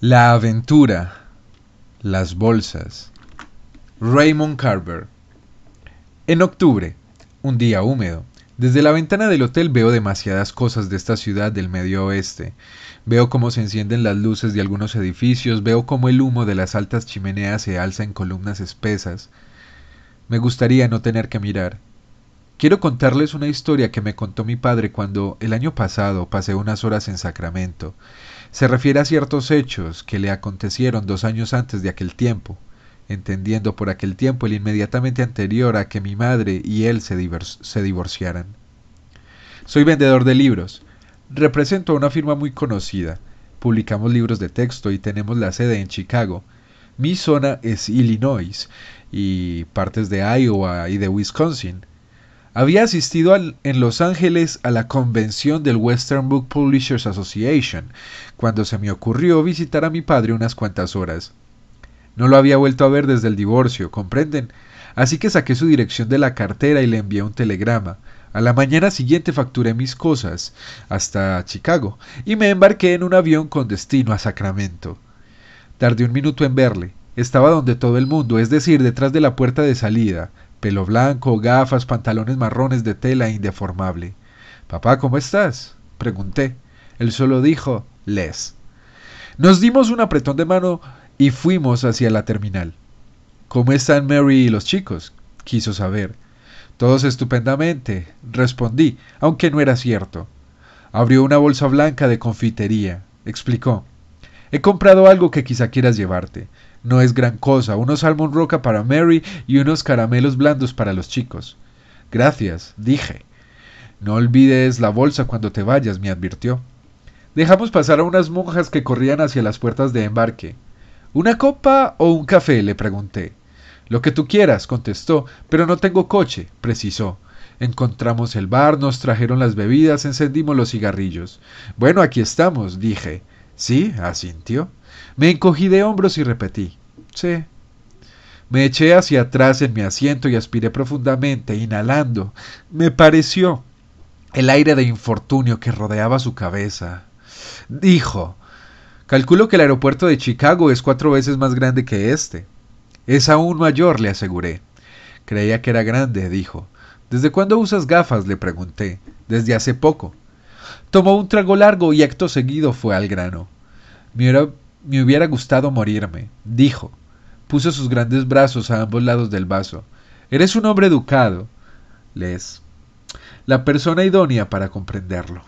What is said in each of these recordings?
La aventura. Las bolsas. Raymond Carver. En octubre, un día húmedo, desde la ventana del hotel veo demasiadas cosas de esta ciudad del medio oeste. Veo cómo se encienden las luces de algunos edificios, veo cómo el humo de las altas chimeneas se alza en columnas espesas. Me gustaría no tener que mirar. Quiero contarles una historia que me contó mi padre cuando el año pasado pasé unas horas en Sacramento. Se refiere a ciertos hechos que le acontecieron dos años antes de aquel tiempo, entendiendo por aquel tiempo el inmediatamente anterior a que mi madre y él se, divorciaran. Soy vendedor de libros. Represento a una firma muy conocida. Publicamos libros de texto y tenemos la sede en Chicago. Mi zona es Illinois y partes de Iowa y de Wisconsin había asistido en Los Ángeles a la convención del Western Book Publishers Association, cuando se me ocurrió visitar a mi padre unas cuantas horas. No lo había vuelto a ver desde el divorcio, ¿comprenden? Así que saqué su dirección de la cartera y le envié un telegrama. A la mañana siguiente facturé mis cosas hasta Chicago y me embarqué en un avión con destino a Sacramento. Tardé un minuto en verle. Estaba donde todo el mundo, es decir, detrás de la puerta de salida, Pelo blanco, gafas, pantalones marrones de tela indeformable. Papá, ¿cómo estás? Pregunté. Él solo dijo, Les. Nos dimos un apretón de mano y fuimos hacia la terminal. ¿Cómo están Mary y los chicos? quiso saber. Todos estupendamente, respondí, aunque no era cierto. Abrió una bolsa blanca de confitería, explicó. He comprado algo que quizá quieras llevarte no es gran cosa, unos salmón roca para Mary y unos caramelos blandos para los chicos. Gracias, dije. No olvides la bolsa cuando te vayas, me advirtió. Dejamos pasar a unas monjas que corrían hacia las puertas de embarque. ¿Una copa o un café? le pregunté. Lo que tú quieras, contestó, pero no tengo coche, precisó. Encontramos el bar, nos trajeron las bebidas, encendimos los cigarrillos. Bueno, aquí estamos, dije. Sí, asintió. Me encogí de hombros y repetí, sí. Me eché hacia atrás en mi asiento y aspiré profundamente, inhalando. Me pareció el aire de infortunio que rodeaba su cabeza. Dijo, calculo que el aeropuerto de Chicago es cuatro veces más grande que este. Es aún mayor, le aseguré. Creía que era grande, dijo. ¿Desde cuándo usas gafas? le pregunté. Desde hace poco. Tomó un trago largo y acto seguido fue al grano. Mi me hubiera gustado morirme, dijo. Puso sus grandes brazos a ambos lados del vaso. Eres un hombre educado. Les. La persona idónea para comprenderlo.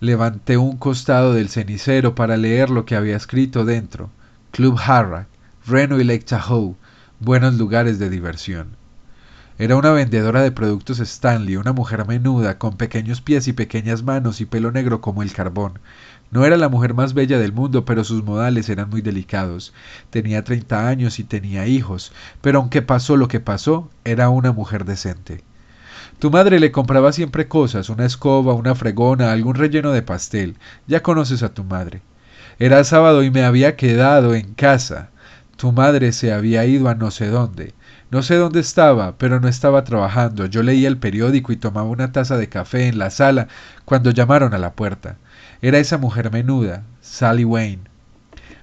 Levanté un costado del cenicero para leer lo que había escrito dentro. Club Harrah, Reno y Lake buenos lugares de diversión. Era una vendedora de productos Stanley, una mujer menuda, con pequeños pies y pequeñas manos y pelo negro como el carbón, no era la mujer más bella del mundo, pero sus modales eran muy delicados. Tenía 30 años y tenía hijos, pero aunque pasó lo que pasó, era una mujer decente. Tu madre le compraba siempre cosas, una escoba, una fregona, algún relleno de pastel. Ya conoces a tu madre. Era sábado y me había quedado en casa. Tu madre se había ido a no sé dónde. No sé dónde estaba, pero no estaba trabajando. Yo leía el periódico y tomaba una taza de café en la sala cuando llamaron a la puerta era esa mujer menuda, Sally Wayne.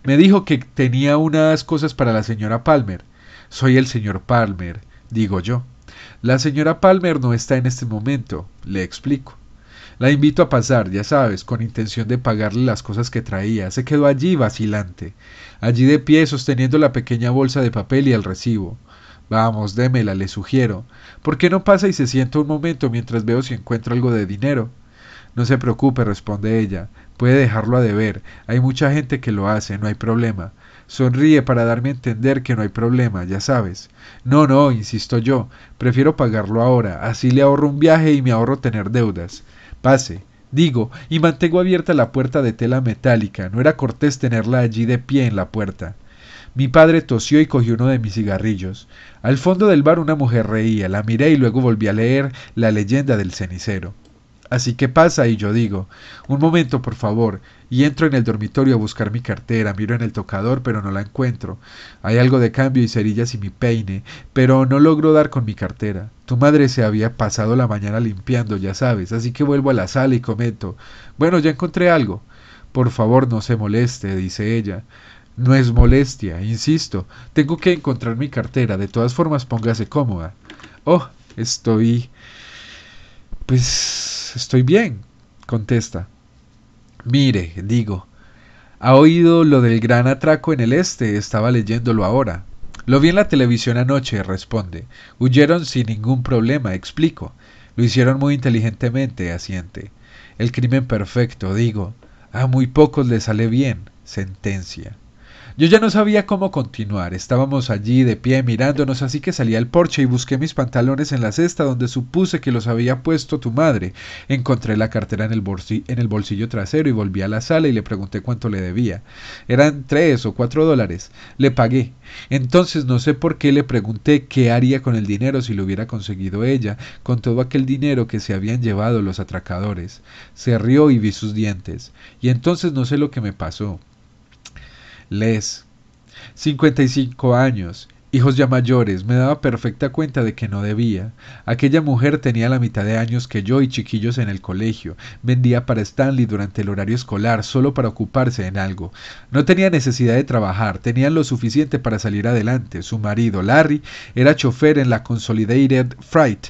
Me dijo que tenía unas cosas para la señora Palmer. Soy el señor Palmer, digo yo. La señora Palmer no está en este momento, le explico. La invito a pasar, ya sabes, con intención de pagarle las cosas que traía. Se quedó allí vacilante, allí de pie sosteniendo la pequeña bolsa de papel y el recibo. Vamos, démela, le sugiero. ¿Por qué no pasa y se sienta un momento mientras veo si encuentro algo de dinero? No se preocupe, responde ella. Puede dejarlo a deber. Hay mucha gente que lo hace, no hay problema. Sonríe para darme a entender que no hay problema, ya sabes. No, no, insisto yo. Prefiero pagarlo ahora. Así le ahorro un viaje y me ahorro tener deudas. Pase. Digo, y mantengo abierta la puerta de tela metálica. No era cortés tenerla allí de pie en la puerta. Mi padre tosió y cogió uno de mis cigarrillos. Al fondo del bar una mujer reía, la miré y luego volví a leer la leyenda del cenicero. Así que pasa y yo digo, un momento por favor, y entro en el dormitorio a buscar mi cartera, miro en el tocador, pero no la encuentro. Hay algo de cambio y cerillas y mi peine, pero no logro dar con mi cartera. Tu madre se había pasado la mañana limpiando, ya sabes, así que vuelvo a la sala y comento, bueno, ya encontré algo. Por favor, no se moleste, dice ella. No es molestia, insisto, tengo que encontrar mi cartera, de todas formas póngase cómoda. Oh, estoy... pues estoy bien, contesta. Mire, digo, ha oído lo del gran atraco en el este, estaba leyéndolo ahora. Lo vi en la televisión anoche, responde. Huyeron sin ningún problema, explico. Lo hicieron muy inteligentemente, asiente. El crimen perfecto, digo. A muy pocos le sale bien, sentencia. Yo ya no sabía cómo continuar, estábamos allí de pie mirándonos, así que salí al porche y busqué mis pantalones en la cesta donde supuse que los había puesto tu madre. Encontré la cartera en el, bolsillo, trasero y volví a la sala y le pregunté cuánto le debía. Eran tres o cuatro dólares. Le pagué. Entonces no sé por qué le pregunté qué haría con el dinero si lo hubiera conseguido ella, con todo aquel dinero que se habían llevado los atracadores. Se rió y vi sus dientes. Y entonces no sé lo que me pasó les. 55 años, hijos ya mayores, me daba perfecta cuenta de que no debía. Aquella mujer tenía la mitad de años que yo y chiquillos en el colegio. Vendía para Stanley durante el horario escolar solo para ocuparse en algo. No tenía necesidad de trabajar, tenían lo suficiente para salir adelante. Su marido, Larry, era chofer en la Consolidated Freight.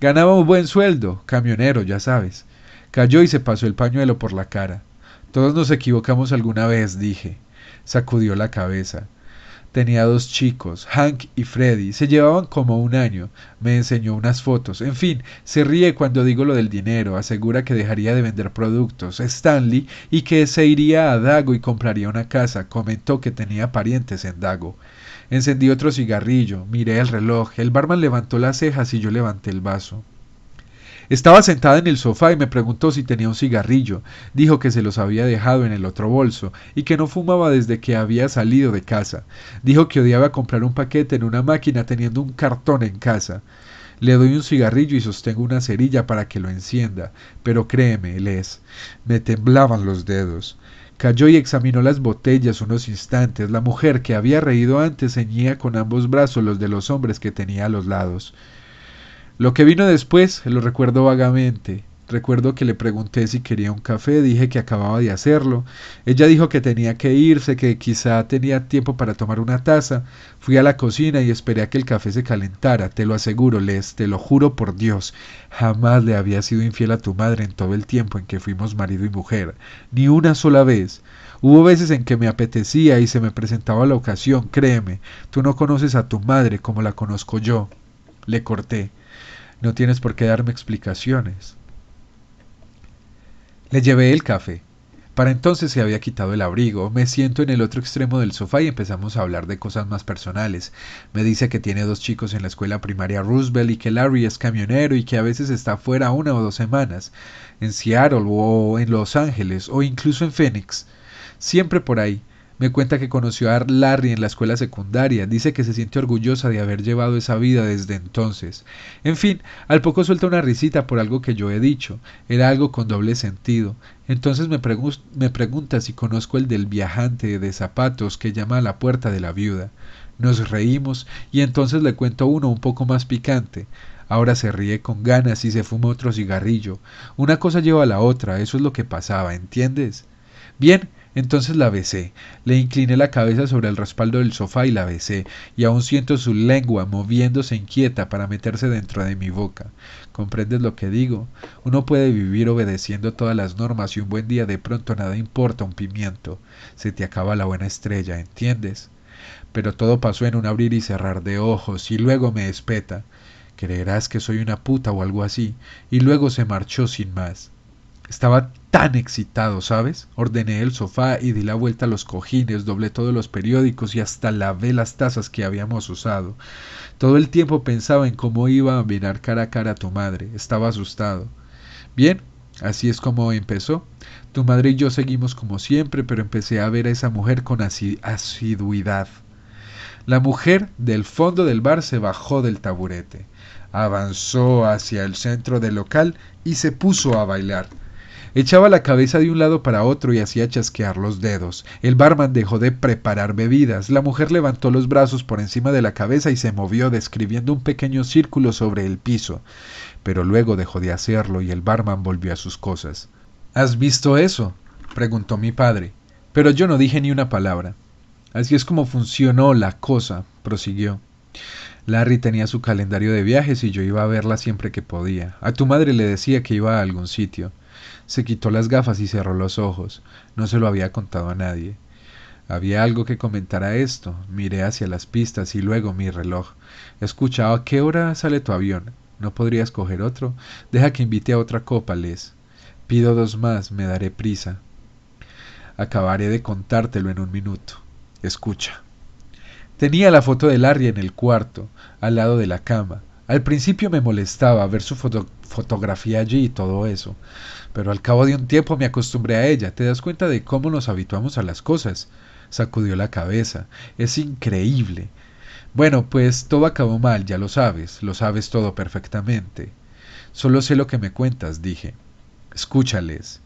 Ganaba un buen sueldo, camionero, ya sabes. Cayó y se pasó el pañuelo por la cara. Todos nos equivocamos alguna vez, dije. Sacudió la cabeza. Tenía dos chicos, Hank y Freddy. Se llevaban como un año. Me enseñó unas fotos. En fin, se ríe cuando digo lo del dinero. Asegura que dejaría de vender productos, Stanley, y que se iría a Dago y compraría una casa. Comentó que tenía parientes en Dago. Encendí otro cigarrillo, miré el reloj. El barman levantó las cejas y yo levanté el vaso. Estaba sentada en el sofá y me preguntó si tenía un cigarrillo. Dijo que se los había dejado en el otro bolso y que no fumaba desde que había salido de casa. Dijo que odiaba comprar un paquete en una máquina teniendo un cartón en casa. Le doy un cigarrillo y sostengo una cerilla para que lo encienda, pero créeme, es. me temblaban los dedos. Cayó y examinó las botellas unos instantes. La mujer que había reído antes ceñía con ambos brazos los de los hombres que tenía a los lados. Lo que vino después lo recuerdo vagamente. Recuerdo que le pregunté si quería un café, dije que acababa de hacerlo. Ella dijo que tenía que irse, que quizá tenía tiempo para tomar una taza. Fui a la cocina y esperé a que el café se calentara. Te lo aseguro, Les, te lo juro por Dios. Jamás le había sido infiel a tu madre en todo el tiempo en que fuimos marido y mujer. Ni una sola vez. Hubo veces en que me apetecía y se me presentaba la ocasión, créeme. Tú no conoces a tu madre como la conozco yo. Le corté. No tienes por qué darme explicaciones. Le llevé el café. Para entonces se había quitado el abrigo, me siento en el otro extremo del sofá y empezamos a hablar de cosas más personales. Me dice que tiene dos chicos en la escuela primaria Roosevelt y que Larry es camionero y que a veces está fuera una o dos semanas, en Seattle o en Los Ángeles o incluso en Phoenix, siempre por ahí, me cuenta que conoció a Larry en la escuela secundaria, dice que se siente orgullosa de haber llevado esa vida desde entonces. En fin, al poco suelta una risita por algo que yo he dicho, era algo con doble sentido. Entonces me, me pregunta si conozco el del viajante de zapatos que llama a la puerta de la viuda. Nos reímos y entonces le cuento uno un poco más picante. Ahora se ríe con ganas y se fuma otro cigarrillo. Una cosa lleva a la otra, eso es lo que pasaba, ¿entiendes? Bien, entonces la besé, le incliné la cabeza sobre el respaldo del sofá y la besé, y aún siento su lengua moviéndose inquieta para meterse dentro de mi boca. ¿Comprendes lo que digo? Uno puede vivir obedeciendo todas las normas y un buen día de pronto nada importa un pimiento. Se te acaba la buena estrella, ¿entiendes? Pero todo pasó en un abrir y cerrar de ojos, y luego me espeta. Creerás que soy una puta o algo así, y luego se marchó sin más. Estaba tan excitado, ¿sabes? Ordené el sofá y di la vuelta a los cojines, doblé todos los periódicos y hasta lavé las tazas que habíamos usado. Todo el tiempo pensaba en cómo iba a mirar cara a cara a tu madre. Estaba asustado. Bien, así es como empezó. Tu madre y yo seguimos como siempre, pero empecé a ver a esa mujer con asiduidad. La mujer del fondo del bar se bajó del taburete, avanzó hacia el centro del local y se puso a bailar Echaba la cabeza de un lado para otro y hacía chasquear los dedos. El barman dejó de preparar bebidas. La mujer levantó los brazos por encima de la cabeza y se movió describiendo un pequeño círculo sobre el piso. Pero luego dejó de hacerlo y el barman volvió a sus cosas. ¿Has visto eso? preguntó mi padre. Pero yo no dije ni una palabra. Así es como funcionó la cosa, prosiguió. Larry tenía su calendario de viajes y yo iba a verla siempre que podía. A tu madre le decía que iba a algún sitio. Se quitó las gafas y cerró los ojos. No se lo había contado a nadie. Había algo que comentar a esto. Miré hacia las pistas y luego mi reloj. Escucha, a qué hora sale tu avión. ¿No podrías coger otro? Deja que invite a otra copa, Les. Pido dos más, me daré prisa. Acabaré de contártelo en un minuto. Escucha. Tenía la foto de Larry en el cuarto, al lado de la cama. Al principio me molestaba ver su fotografía allí y todo eso, pero al cabo de un tiempo me acostumbré a ella. Te das cuenta de cómo nos habituamos a las cosas. Sacudió la cabeza. Es increíble. Bueno, pues todo acabó mal, ya lo sabes, lo sabes todo perfectamente. Solo sé lo que me cuentas, dije. Escúchales.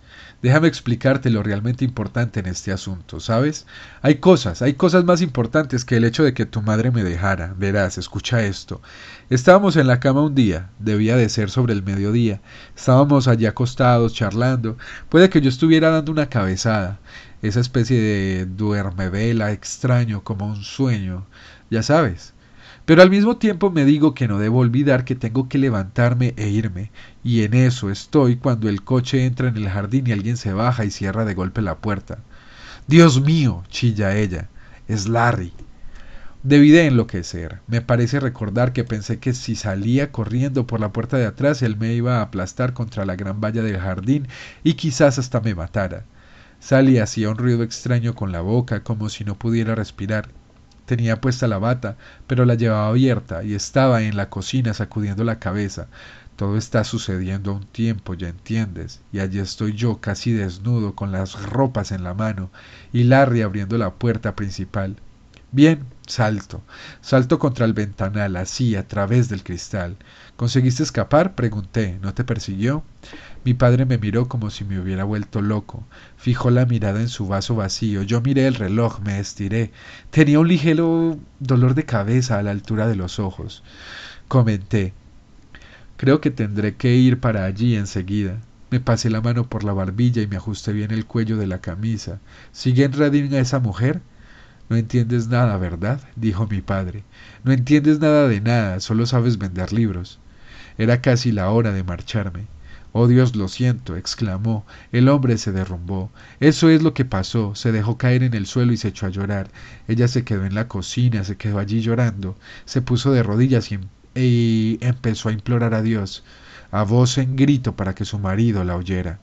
Déjame explicarte lo realmente importante en este asunto, ¿sabes? Hay cosas, hay cosas más importantes que el hecho de que tu madre me dejara. Verás, escucha esto. Estábamos en la cama un día, debía de ser sobre el mediodía. Estábamos allí acostados, charlando. Puede que yo estuviera dando una cabezada, esa especie de duermevela extraño, como un sueño. Ya sabes, pero al mismo tiempo me digo que no debo olvidar que tengo que levantarme e irme, y en eso estoy cuando el coche entra en el jardín y alguien se baja y cierra de golpe la puerta. Dios mío, chilla ella, es Larry. Debí de enloquecer. Me parece recordar que pensé que si salía corriendo por la puerta de atrás él me iba a aplastar contra la gran valla del jardín y quizás hasta me matara. Sally hacía un ruido extraño con la boca, como si no pudiera respirar. Tenía puesta la bata, pero la llevaba abierta y estaba en la cocina sacudiendo la cabeza. Todo está sucediendo a un tiempo, ya entiendes, y allí estoy yo casi desnudo con las ropas en la mano y Larry abriendo la puerta principal. Bien, salto. Salto contra el ventanal, así, a través del cristal. ¿Conseguiste escapar? Pregunté. ¿No te persiguió? Mi padre me miró como si me hubiera vuelto loco. Fijó la mirada en su vaso vacío. Yo miré el reloj, me estiré. Tenía un ligero dolor de cabeza a la altura de los ojos. Comenté. Creo que tendré que ir para allí enseguida. Me pasé la mano por la barbilla y me ajusté bien el cuello de la camisa. ¿Sigue en a esa mujer? No entiendes nada, ¿verdad? dijo mi padre. No entiendes nada de nada, solo sabes vender libros. Era casi la hora de marcharme. Oh Dios, lo siento, exclamó. El hombre se derrumbó. Eso es lo que pasó. Se dejó caer en el suelo y se echó a llorar. Ella se quedó en la cocina, se quedó allí llorando. Se puso de rodillas y, em-, empezó a implorar a Dios, a voz en grito para que su marido la oyera.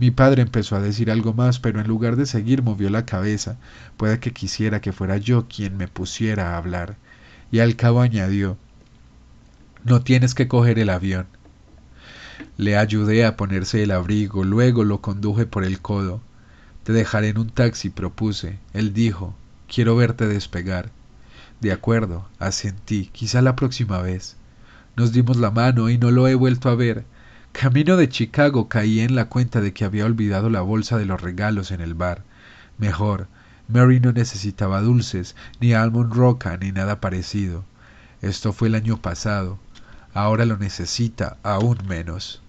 Mi padre empezó a decir algo más, pero en lugar de seguir movió la cabeza, Puede que quisiera que fuera yo quien me pusiera a hablar, y al cabo añadió No tienes que coger el avión. Le ayudé a ponerse el abrigo, luego lo conduje por el codo. Te dejaré en un taxi, propuse. Él dijo, quiero verte despegar. De acuerdo, asentí, quizá la próxima vez. Nos dimos la mano y no lo he vuelto a ver camino de chicago caí en la cuenta de que había olvidado la bolsa de los regalos en el bar mejor mary no necesitaba dulces ni almond roca ni nada parecido esto fue el año pasado ahora lo necesita aún menos